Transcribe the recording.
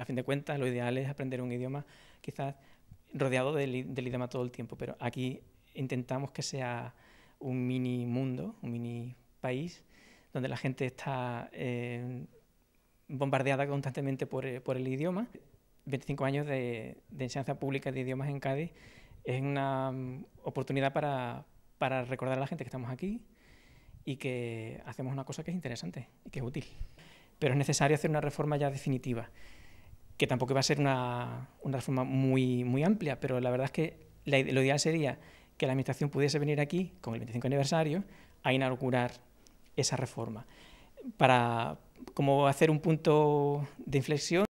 a fin de cuentas, lo ideal es aprender un idioma quizás rodeado del, idioma todo el tiempo, pero aquí intentamos que sea un mini mundo, un mini país, donde la gente está eh, bombardeada constantemente por, eh, el idioma. 25 años de, enseñanza pública de idiomas en Cádiz es una mm, oportunidad para recordar a la gente que estamos aquí y que hacemos una cosa que es interesante y que es útil. Pero es necesario hacer una reforma ya definitiva que tampoco va a ser una, una reforma muy, muy amplia, pero la verdad es que la, lo ideal sería que la Administración pudiese venir aquí con el 25 aniversario a inaugurar esa reforma, para como hacer un punto de inflexión.